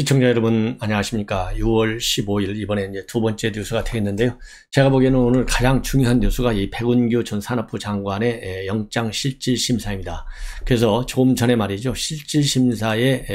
시청자 여러분 안녕하십니까. 6월 15일 이번에 이제 두 번째 뉴스가 되겠는데요. 제가 보기에는 오늘 가장 중요한 뉴스가 이 백운규 전 산업부 장관의 영장 실질심사입니다. 그래서 조금 전에 말이죠. 실질심사에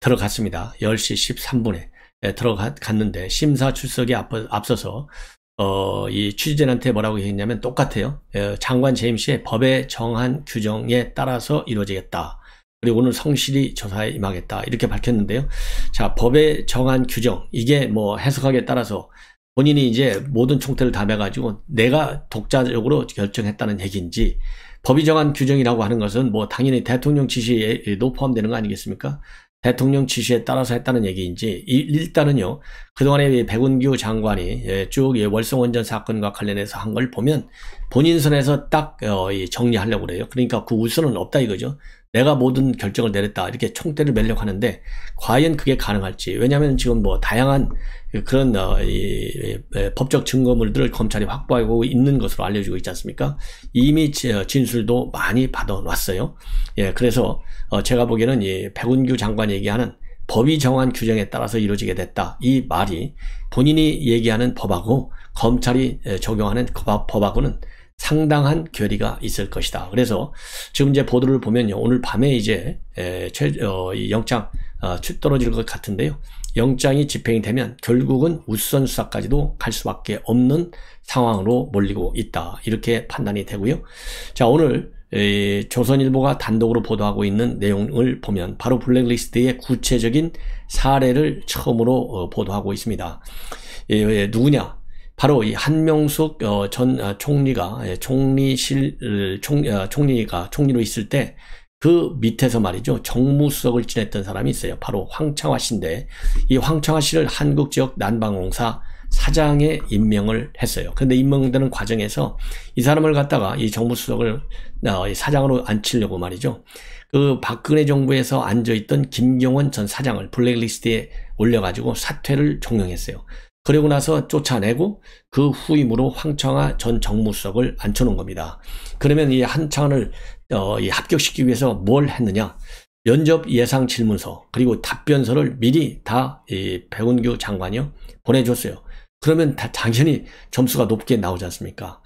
들어갔습니다. 10시 13분에 들어갔는데 심사 출석에 앞서서 어, 이 취재진한테 뭐라고 했냐면 똑같아요. 장관 재임 시에 법에 정한 규정에 따라서 이루어지겠다. 그리고 오늘 성실히 조사에 임하겠다 이렇게 밝혔는데요. 자 법에 정한 규정 이게 뭐 해석하기에 따라서 본인이 이제 모든 총태를 담아가지고 내가 독자적으로 결정했다는 얘기인지 법이 정한 규정이라고 하는 것은 뭐 당연히 대통령 지시에도 포함되는 거 아니겠습니까? 대통령 지시에 따라서 했다는 얘기인지 일단은요 그동안에 백운규 장관이 예, 쭉 월성원전 사건과 관련해서 한 걸 보면 본인 선에서 딱 어, 정리하려고 그래요 그러니까 그 울선은 없다 이거죠 내가 모든 결정을 내렸다 이렇게 총대를 매려고 하는데 과연 그게 가능할지 왜냐하면 지금 뭐 다양한 그런 어, 이, 이, 법적 증거물들을 검찰이 확보하고 있는 것으로 알려지고 있지 않습니까 이미 어, 진술도 많이 받아놨어요 예 그래서 어, 제가 보기에는 이 백운규 장관 얘기하는 법이 정한 규정에 따라서 이루어지게 됐다 이 말이 본인이 얘기하는 법하고 검찰이 적용하는 법하고는 상당한 결의가 있을 것이다. 그래서 지금 이제 보도를 보면요. 오늘 밤에 이제 에, 최, 어, 이 영장 어, 떨어질 것 같은데요. 영장이 집행이 되면 결국은 우선 수사까지도 갈 수밖에 없는 상황으로 몰리고 있다. 이렇게 판단이 되고요. 자 오늘 에, 조선일보가 단독으로 보도하고 있는 내용을 보면 바로 블랙리스트의 구체적인 사례를 처음으로 어, 보도하고 있습니다. 예, 예, 누구냐? 바로 이 한명숙 어, 전 아, 총리가 예, 총리실 총 아, 총리가 총리로 있을 때 그 밑에서 말이죠 정무수석을 지냈던 사람이 있어요. 바로 황창화 씨인데 이 황창화 씨를 한국 지역 난방공사 사장에 임명을 했어요. 그런데 임명되는 과정에서 이 사람을 갖다가 이 정무수석을 아, 사장으로 앉히려고 말이죠. 그 박근혜 정부에서 앉아있던 김경원 전 사장을 블랙리스트에 올려가지고 사퇴를 종용했어요. 그리고 나서 쫓아내고 그 후임으로 황창하 전 정무수석을 앉혀놓은 겁니다. 그러면 이 한창을 어, 이 합격시키기 위해서 뭘 했느냐? 면접 예상 질문서 그리고 답변서를 미리 다이 백운규 장관이요 보내줬어요. 그러면 다 당연히 점수가 높게 나오지 않습니까?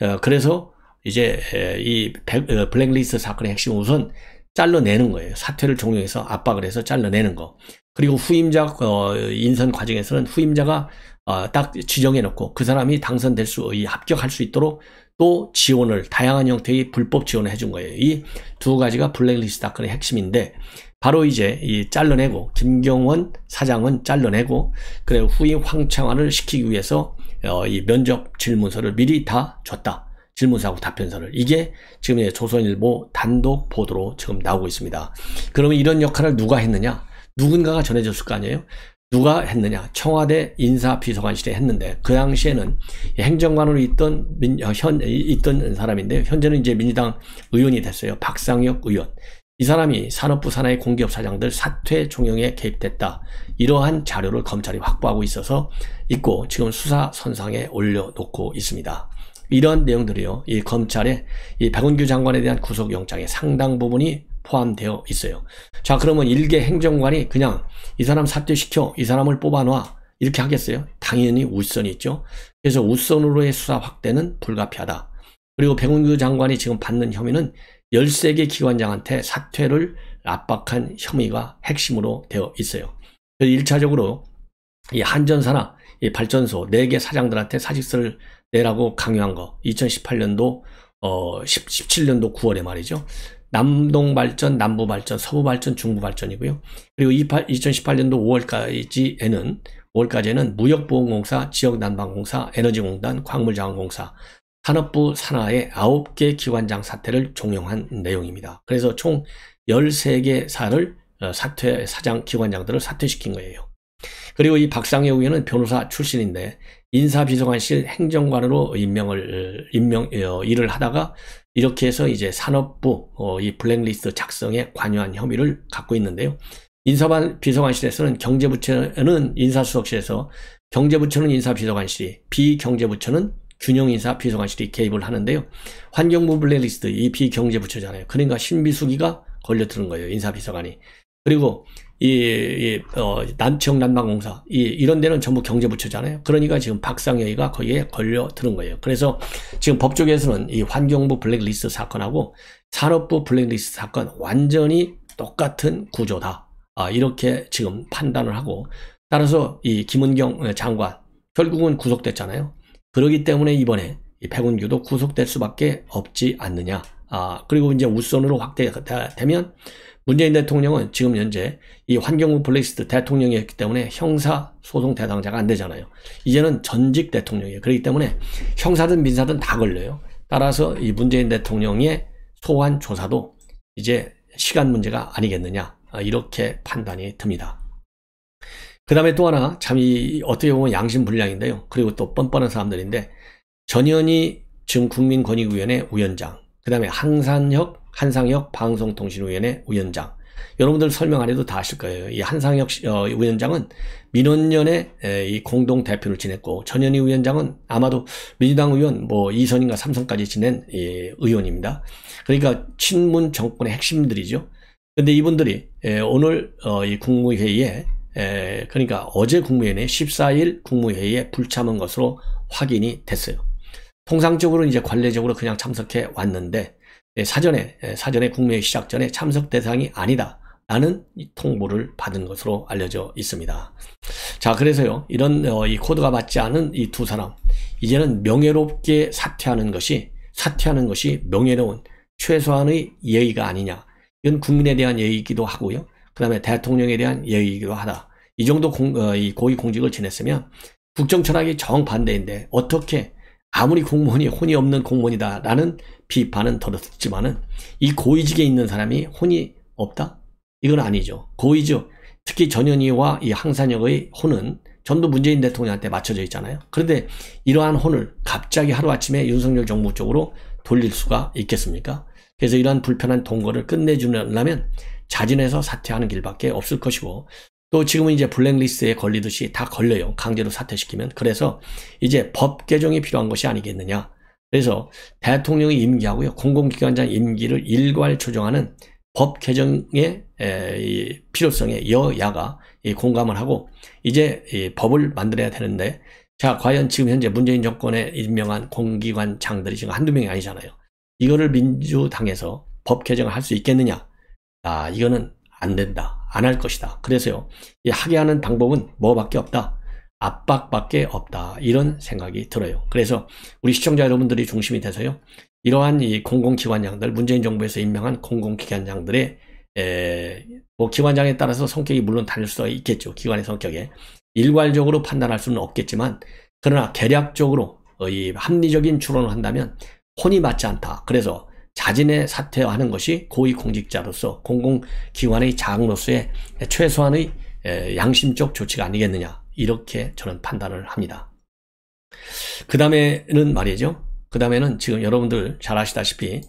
어, 그래서 이제 이 어, 블랙리스트 사건의 핵심 은 우선 잘라내는 거예요. 사퇴를 종용해서 압박을 해서 잘라내는 거. 그리고 후임자 어, 인선 과정에서는 후임자가 어, 딱 지정해 놓고 그 사람이 당선될 수 합격할 수 있도록 또 지원을 다양한 형태의 불법 지원을 해준 거예요. 이 두 가지가 블랙리스트 사건의 핵심인데 바로 이제 이 잘라내고 김경원 사장은 잘라내고 그래 후임 황창환을 시키기 위해서 어, 이 면접 질문서를 미리 다 줬다. 질문서하고 답변서를 이게 지금 조선일보 단독 보도로 지금 나오고 있습니다. 그러면 이런 역할을 누가 했느냐? 누군가가 전해줬을 거 아니에요? 누가 했느냐? 청와대 인사비서관실에 했는데 그 당시에는 행정관으로 있던 민, 어, 현 있던 사람인데 현재는 이제 민주당 의원이 됐어요. 박상혁 의원. 이 사람이 산업부 산하의 공기업 사장들 사퇴 종영에 개입됐다. 이러한 자료를 검찰이 확보하고 있어서 있고 지금 수사 선상에 올려놓고 있습니다. 이런 내용들이요. 이 검찰의 이 백운규 장관에 대한 구속영장의 상당 부분이 포함되어 있어요. 자 그러면 일개 행정관이 그냥 이 사람 사퇴시켜 이 사람을 뽑아놔 이렇게 하겠어요? 당연히 우선이 있죠. 그래서 우선으로의 수사 확대는 불가피하다. 그리고 백운규 장관이 지금 받는 혐의는 13개 기관장한테 사퇴를 압박한 혐의가 핵심으로 되어 있어요. 그래서 1차적으로 이 한전사나 이 발전소 4개 사장들한테 사직서를 내라고 강요한 거 2018년도 어 17년도 9월에 말이죠. 남동 발전, 남부 발전, 서부 발전, 중부 발전이고요. 그리고 2018년도 5월까지에는 5월까지는 무역보험공사, 지역난방공사, 에너지공단, 광물자원공사, 산업부 산하의 9개 기관장 사태를 종용한 내용입니다. 그래서 총 13개 사를 어, 사퇴 사장 기관장들을 사퇴시킨 거예요. 그리고 이 박상혜 의원은 변호사 출신인데 인사비서관실 행정관으로 임명을 어, 임명 어, 일을 하다가 이렇게 해서 이제 산업부 어, 이 블랙리스트 작성에 관여한 혐의를 갖고 있는데요. 인사반 비서관실에서는 경제부처는 인사수석실에서 경제부처는 인사비서관실이 비경제부처는 균형인사 비서관실이 개입을 하는데요. 환경부 블랙리스트 이 비경제부처잖아요. 그러니까 신비수기가 걸려드는 거예요. 인사비서관이. 그리고 이, 이 어, 남청 난방공사 이, 이런 데는 전부 경제부처잖아요. 그러니까 지금 박상여의가 거기에 걸려드는 거예요. 그래서 지금 법조계에서는 이 환경부 블랙리스트 사건하고 산업부 블랙리스트 사건 완전히 똑같은 구조다. 아, 이렇게 지금 판단을 하고 따라서 이 김은경 장관 결국은 구속됐잖아요. 그러기 때문에 이번에 이 백운규도 구속될 수밖에 없지 않느냐. 아, 그리고 이제 우선으로 확대되면 문재인 대통령은 지금 현재 이 환경부 블랙리스트 대통령이었기 때문에 형사 소송 대상자가 안 되잖아요. 이제는 전직 대통령이에요. 그렇기 때문에 형사든 민사든 다 걸려요. 따라서 이 문재인 대통령의 소환 조사도 이제 시간 문제가 아니겠느냐 아, 이렇게 판단이 듭니다. 그 다음에 또 하나 참 이 어떻게 보면 양심 불량인데요. 그리고 또 뻔뻔한 사람들인데 전현희 지금 국민권익위원회 위원장 그 다음에 항산혁 한상혁 방송통신위원회 위원장. 여러분들 설명 안 해도 다 아실 거예요. 이 한상혁 어, 위원장은 민원연의 이 공동 대표를 지냈고 전현희 위원장은 아마도 민주당 의원 뭐 2선인가 3선까지 지낸 이 의원입니다. 그러니까 친문 정권의 핵심들이죠. 근데 이분들이 오늘 어, 이 국무회의에 그러니까 어제 국무회의에 14일 국무회의에 불참한 것으로 확인이 됐어요. 통상적으로 이제 관례적으로 그냥 참석해 왔는데 예, 사전에 예, 사전에 국내 시작 전에 참석 대상이 아니다. 라는 통보를 받은 것으로 알려져 있습니다. 자, 그래서요, 이런, 어, 이 코드가 맞지 않은 이 두 사람, 이제는 명예롭게 사퇴하는 것이, 사퇴하는 것이 명예로운 최소한의 예의가 아니냐. 이건 국민에 대한 예의이기도 하고요. 그 다음에 대통령에 대한 예의이기도 하다. 이 정도 공, 어, 이 고위공직을 지냈으면 국정철학이 정반대인데 어떻게 아무리 공무원이 혼이 없는 공무원이다라는 비판은 들었지만은이 고위직에 있는 사람이 혼이 없다? 이건 아니죠. 고위죠. 특히 전현희와 이항산역의 혼은 전도 문재인 대통령한테 맞춰져 있잖아요. 그런데 이러한 혼을 갑자기 하루아침에 윤석열 정부 쪽으로 돌릴 수가 있겠습니까? 그래서 이러한 불편한 동거를 끝내주려면 자진해서 사퇴하는 길밖에 없을 것이고 또 지금은 이제 블랙리스트에 걸리듯이 다 걸려요. 강제로 사퇴시키면. 그래서 이제 법 개정이 필요한 것이 아니겠느냐. 그래서 대통령의 임기하고요. 공공기관장 임기를 일괄 조정하는 법 개정의 필요성에 여야가 공감을 하고 이제 법을 만들어야 되는데 자 과연 지금 현재 문재인 정권에 임명한 공기관장들이 지금 한두 명이 아니잖아요. 이거를 민주당에서 법 개정을 할 수 있겠느냐? 아 이거는 안 된다. 안할 것이다. 그래서요. 이 하게 하는 방법은 뭐밖에 없다. 압박밖에 없다. 이런 생각이 들어요. 그래서 우리 시청자 여러분들이 중심이 돼서요. 이러한 이 공공기관장들, 문재인 정부에서 임명한 공공기관장들의 에, 뭐 기관장에 따라서 성격이 물론 다를 수가 있겠죠. 기관의 성격에. 일괄적으로 판단할 수는 없겠지만 그러나 개략적으로 이 합리적인 추론을 한다면 혼이 맞지 않다. 그래서 자진의 사퇴하는 것이 고위공직자로서 공공기관의 장로서의 최소한의 양심적 조치가 아니겠느냐 이렇게 저는 판단을 합니다. 그 다음에는 말이죠. 그 다음에는 지금 여러분들 잘 아시다시피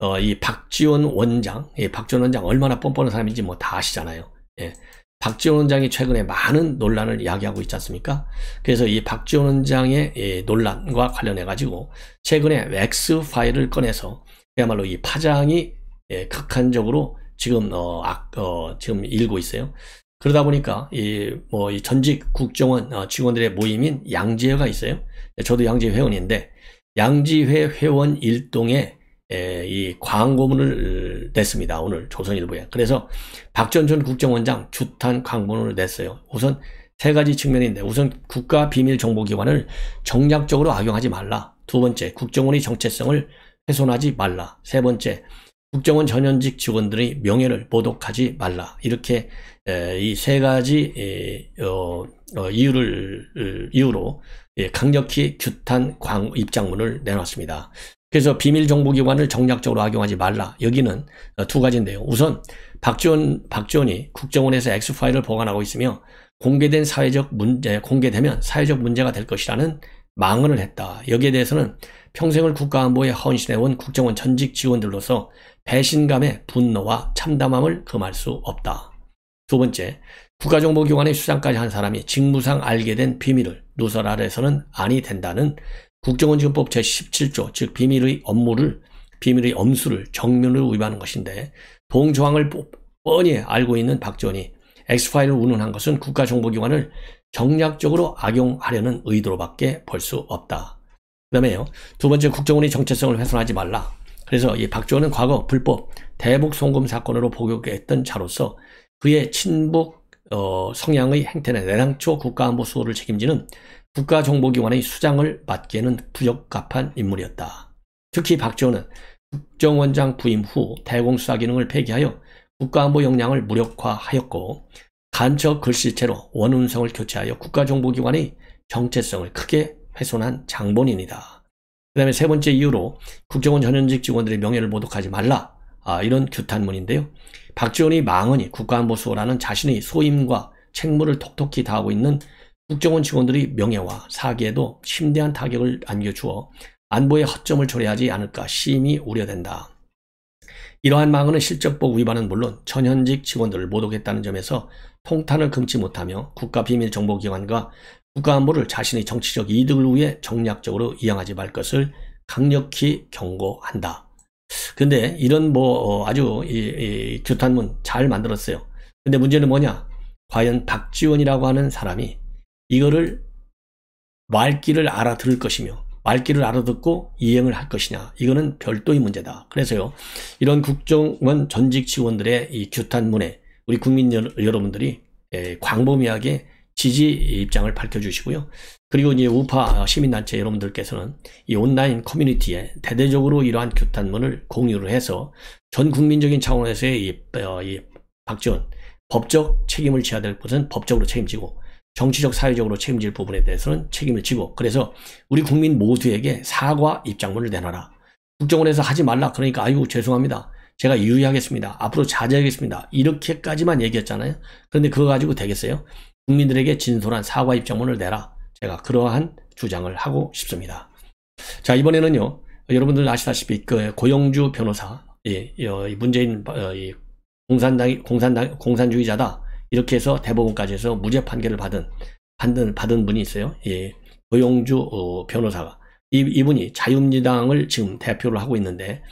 어, 이 박지원 원장, 예, 박지원 원장 얼마나 뻔뻔한 사람인지 뭐 다 아시잖아요. 예. 박지원 원장이 최근에 많은 논란을 이야기하고 있지 않습니까? 그래서 이 박지원 원장의 예, 논란과 관련해 가지고 최근에 엑스 파일을 꺼내서 그야말로 이 파장이 예, 극한적으로 지금 어, 악, 어, 지금 일고 있어요. 그러다 보니까 이 뭐이 뭐, 전직 국정원 어, 직원들의 모임인 양지회가 있어요. 예, 저도 양지회 회원인데 양지회 회원 일동에 에, 예, 이 광고문을 냈습니다. 오늘 조선일보에. 그래서 박 전 전 국정원장 주탄 광고문을 냈어요. 우선 세 가지 측면인데 우선 국가 비밀 정보기관을 정략적으로 악용하지 말라. 두 번째, 국정원의 정체성을 훼손하지 말라. 세 번째, 국정원 전현직 직원들의 명예를 모독하지 말라. 이렇게 이 세 가지 어, 어, 이유를 이유로 예, 강력히 규탄 광 입장문을 내놨습니다. 그래서 비밀 정보기관을 정략적으로 악용하지 말라. 여기는 어, 두 가지인데요. 우선 박지원 박지원이 국정원에서 X 파일을 보관하고 있으며 공개된 사회적 문제 공개되면 사회적 문제가 될 것이라는 망언을 했다. 여기에 대해서는 평생을 국가 안보에 헌신해온 국정원 전직 직원들로서 배신감의 분노와 참담함을 금할 수 없다. 두 번째, 국가정보기관의 수장까지 한 사람이 직무상 알게 된 비밀을 누설 아래서는 아니 된다는 국정원 지원법 제17조 즉 비밀의 업무를 비밀의 엄수를 정면으로 위반한 것인데 동조항을 뻔히 알고 있는 박지원이 엑스파일을 운운한 것은 국가정보기관을 정략적으로 악용하려는 의도로밖에 볼 수 없다. 그다음에요. 두 번째 국정원이 정체성을 훼손하지 말라. 그래서 이 박지원은 과거 불법 대북 송금 사건으로 복역했던 자로서 그의 친북 어, 성향의 행태는 내랑초 국가안보 수호를 책임지는 국가정보기관의 수장을 맡기에는 부적합한 인물이었다. 특히 박지원은 국정원장 부임 후 대공수사 기능을 폐기하여 국가안보 역량을 무력화하였고 간첩 글씨체로 원운성을 교체하여 국가정보기관의 정체성을 크게 훼손한 장본인이다. 그 다음에 세 번째 이유로 국정원 전현직 직원들의 명예를 모독하지 말라. 아, 이런 규탄문인데요. 박지원이 망언이 국가안보수호라는 자신의 소임과 책무를 톡톡히 다하고 있는 국정원 직원들이 명예와 사기에도 심대한 타격을 안겨주어 안보의 허점을 초래하지 않을까 심히 우려된다. 이러한 망언은 실적법 위반은 물론 전현직 직원들을 모독했다는 점에서 통탄을 금치 못하며 국가비밀정보기관과 국가안보를 자신의 정치적 이득을 위해 정략적으로 이용하지 말 것을 강력히 경고한다. 근데 이런 뭐 어, 아주 이, 이 규탄문 잘 만들었어요. 근데 문제는 뭐냐? 과연 박지원이라고 하는 사람이 이거를 말귀를 알아들을 것이며 말귀를 알아듣고 이행을 할 것이냐 이거는 별도의 문제다. 그래서요 이런 국정원 전직 직원들의 이 규탄문에 우리 국민 여러분들이 예, 광범위하게 지지 입장을 밝혀주시고요. 그리고 이제 우파 시민단체 여러분들께서는 이 온라인 커뮤니티에 대대적으로 이러한 규탄문을 공유를 해서 전 국민적인 차원에서의 이, 어, 이 박지원 법적 책임을 져야 될 것은 법적으로 책임지고 정치적 사회적으로 책임질 부분에 대해서는 책임을 지고 그래서 우리 국민 모두에게 사과 입장문을 내놔라. 국정원에서 하지 말라. 그러니까 아이고 죄송합니다. 제가 유의하겠습니다. 앞으로 자제하겠습니다. 이렇게까지만 얘기했잖아요. 그런데 그거 가지고 되겠어요? 국민들에게 진솔한 사과 입장문을 내라. 제가 그러한 주장을 하고 싶습니다. 자 이번에는요. 여러분들 아시다시피 그 고영주 변호사 예, 어, 이 문재인 예, 어, 공산당 공산당 공산주의자다 이렇게 해서 대법원까지 해서 무죄 판결을 받은 받은 받은 분이 있어요. 예, 고영주 어, 변호사가 이 이분이 자유민주당을 지금 대표를 하고 있는데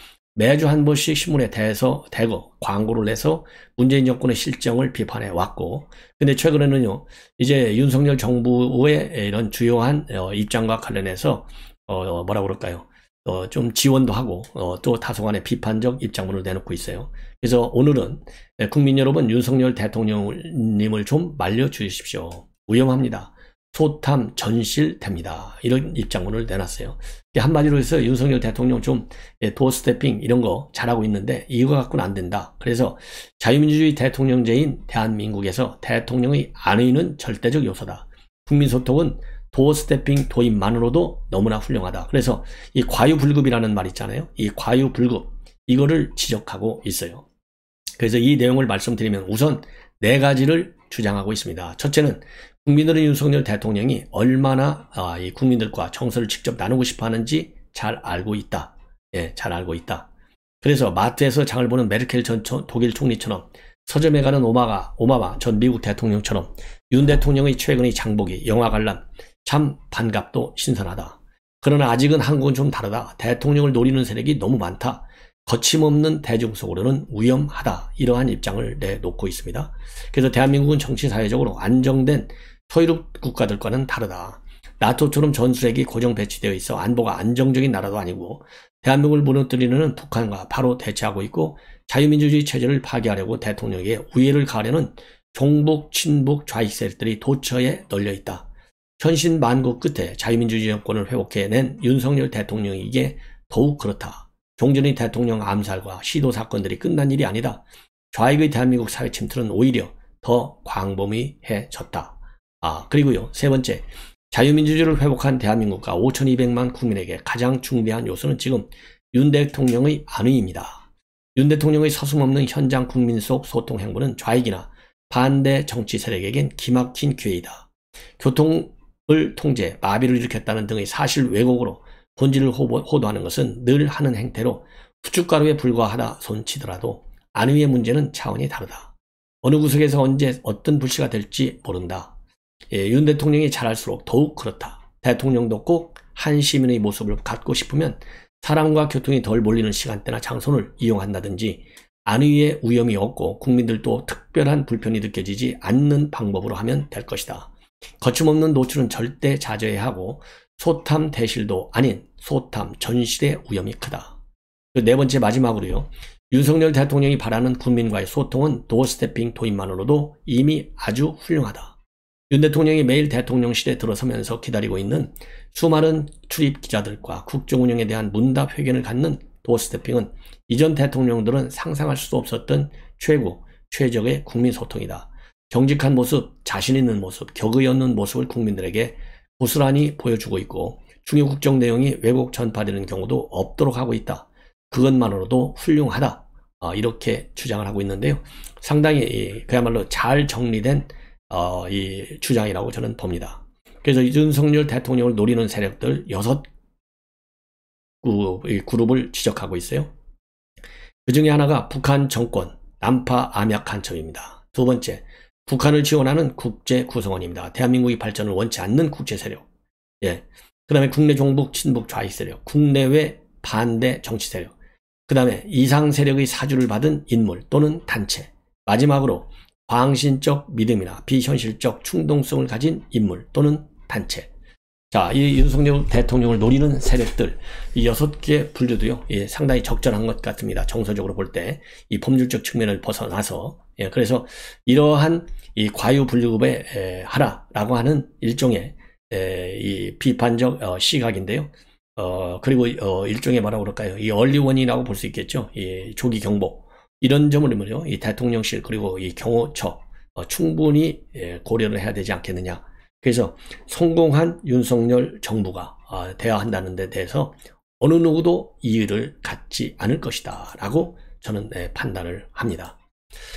매주 한 번씩 신문에 대서 해 대거 광고를 내서 문재인 정권의 실정을 비판해 왔고 근데 최근에는요 이제 윤석열 정부의 이런 주요한 어, 입장과 관련해서 어, 어 뭐라 그럴까요 어, 좀 지원도 하고 어, 또 다소간의 비판적 입장문을 내놓고 있어요. 그래서 오늘은 예, 국민 여러분 윤석열 대통령님을 좀 말려주십시오. 위험합니다. 소탐 전실됩니다. 이런 입장문을 내놨어요. 한마디로 해서 윤석열 대통령 좀 예, 도스태핑 어 이런 거 잘하고 있는데 이거 갖고는 안 된다. 그래서 자유민주주의 대통령제인 대한민국에서 대통령의 안의는 절대적 요소다. 국민소통은 도스태핑 어 도입만으로도 너무나 훌륭하다. 그래서 이 과유불급이라는 말 있잖아요. 이 과유불급 이거를 지적하고 있어요. 그래서 이 내용을 말씀드리면 우선 네 가지를 주장하고 있습니다. 첫째는 국민들은 윤석열 대통령이 얼마나 아, 이 국민들과 청소를 직접 나누고 싶어 하는지 잘 알고 있다. 예, 잘 알고 있다. 그래서 마트에서 장을 보는 메르켈 전 독일 총리처럼 서점에 가는 오마가, 오마마 전 미국 대통령처럼 윤 대통령의 최근의 장보기, 영화 관람, 참 반갑도 신선하다. 그러나 아직은 한국은 좀 다르다. 대통령을 노리는 세력이 너무 많다. 거침없는 대중 속으로는 위험하다. 이러한 입장을 내놓고 있습니다. 그래서 대한민국은 정치 사회적으로 안정된 서유럽 국가들과는 다르다. 나토처럼 전술핵이 고정 배치되어 있어 안보가 안정적인 나라도 아니고 대한민국을 무너뜨리는 북한과 바로 대치하고 있고 자유민주주의 체제를 파괴하려고 대통령에게 우애를 가하려는 종북, 친북, 좌익 세력들이 도처에 널려 있다. 현신 만국 끝에 자유민주주의 정권을 회복해낸 윤석열 대통령에게 더욱 그렇다. 종전의 대통령 암살과 시도 사건들이 끝난 일이 아니다. 좌익의 대한민국 사회 침투는 오히려 더 광범위해졌다. 아, 그리고요. 세 번째, 자유민주주의를 회복한 대한민국과 5,200만 국민에게 가장 중대한 요소는 지금 윤 대통령의 안위입니다. 윤 대통령의 서슴없는 현장 국민 속 소통 행보는 좌익이나 반대 정치 세력에겐 기막힌 기회이다. 교통을 통제, 마비를 일으켰다는 등의 사실 왜곡으로 본질을 호도하는 것은 늘 하는 행태로 후춧가루에 불과하다 손치더라도 안위의 문제는 차원이 다르다. 어느 구석에서 언제 어떤 불씨가 될지 모른다. 예, 윤 대통령이 잘할수록 더욱 그렇다. 대통령도 꼭 한 시민의 모습을 갖고 싶으면 사람과 교통이 덜 몰리는 시간대나 장소를 이용한다든지 안위의 위험이 없고 국민들도 특별한 불편이 느껴지지 않는 방법으로 하면 될 것이다. 거침없는 노출은 절대 자제해야 하고 소탐 대실도 아닌 소탐, 전시의 위험이 크다. 그 네 번째 마지막으로요. 윤석열 대통령이 바라는 국민과의 소통은 도어스태핑 도입만으로도 이미 아주 훌륭하다. 윤 대통령이 매일 대통령실에 들어서면서 기다리고 있는 수많은 출입 기자들과 국정 운영에 대한 문답 회견을 갖는 도어스태핑은 이전 대통령들은 상상할 수 없었던 최고, 최적의 국민 소통이다. 정직한 모습, 자신 있는 모습, 격의 없는 모습을 국민들에게 고스란히 보여주고 있고 중요 국정 내용이 왜곡 전파되는 경우도 없도록 하고 있다. 그것만으로도 훌륭하다. 어, 이렇게 주장을 하고 있는데요. 상당히 이, 그야말로 잘 정리된 어, 이 주장이라고 저는 봅니다. 그래서 이준석열 대통령을 노리는 세력들 여섯 그룹을 지적하고 있어요. 그 중에 하나가 북한 정권, 남파 암약 한첩입니다두 번째, 북한을 지원하는 국제 구성원입니다. 대한민국이 발전을 원치 않는 국제 세력. 예. 그 다음에 국내 종북, 친북, 좌익 세력, 국내외 반대 정치 세력, 그 다음에 이상 세력의 사주를 받은 인물 또는 단체, 마지막으로 광신적 믿음이나 비현실적 충동성을 가진 인물 또는 단체. 자, 이 윤석열 대통령을 노리는 세력들, 이 여섯 개 분류도요, 예, 상당히 적절한 것 같습니다. 정서적으로 볼 때, 이 법률적 측면을 벗어나서, 예, 그래서 이러한 이 과유 분류급의 하라라고 하는 일종의 에, 이 비판적 어, 시각인데요. 어, 그리고 어, 일종의 말하고 그럴까요? 이 얼리원이라고 볼 수 있겠죠. 이 조기 경보 이런 점을 보면요, 이 대통령실 그리고 이 경호처 어, 충분히 예, 고려를 해야 되지 않겠느냐. 그래서 성공한 윤석열 정부가 어, 돼야 한다는 데 대해서 어느 누구도 이유를 갖지 않을 것이다 라고 저는 네, 판단을 합니다.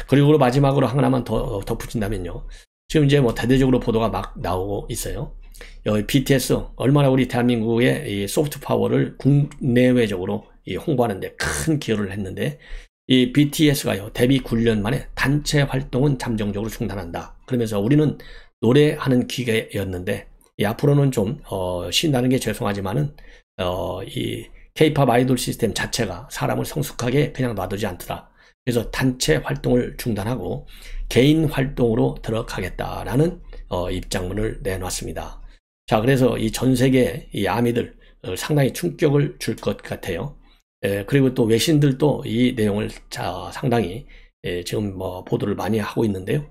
그리고 마지막으로 하나만 더 어, 덧붙인다면요. 지금 이제 뭐 대대적으로 보도가 막 나오고 있어요. 여기 어, BTS 얼마나 우리 대한민국의 이 소프트 파워를 국내외적으로 이 홍보하는데 큰 기여를 했는데 이 BTS가요 데뷔 9년 만에 단체 활동은 잠정적으로 중단한다. 그러면서 우리는 노래하는 기계였는데 이 앞으로는 좀 어, 신다는게 죄송하지만은 어, 이 K-팝 아이돌 시스템 자체가 사람을 성숙하게 그냥 놔두지 않더라. 그래서 단체 활동을 중단하고 개인 활동으로 들어가겠다라는 어, 입장문을 내놨습니다. 자, 그래서 이 전 세계 이 아미들 어, 상당히 충격을 줄 것 같아요. 예, 그리고 또 외신들도 이 내용을 자, 상당히 예, 지금 뭐 보도를 많이 하고 있는데요.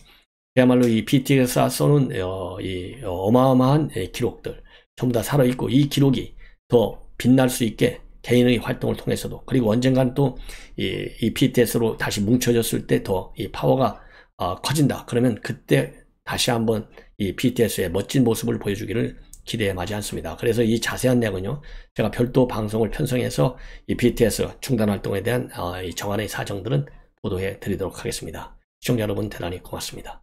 그야말로 이 BTS가 써놓은 어, 이 어, 어마어마한 예, 기록들 전부 다 살아있고 이 기록이 더 빛날 수 있게 개인의 활동을 통해서도 그리고 언젠간 또 이, 이 BTS로 다시 뭉쳐졌을 때 더 이 파워가 어, 커진다. 그러면 그때 다시 한번 이 BTS의 멋진 모습을 보여주기를 기대에 맞지 않습니다. 그래서 이 자세한 내용은요, 제가 별도 방송을 편성해서 이 BTS 중단 활동에 대한 어, 이정안의 사정들은 보도해 드리도록 하겠습니다. 시청자 여러분 대단히 고맙습니다.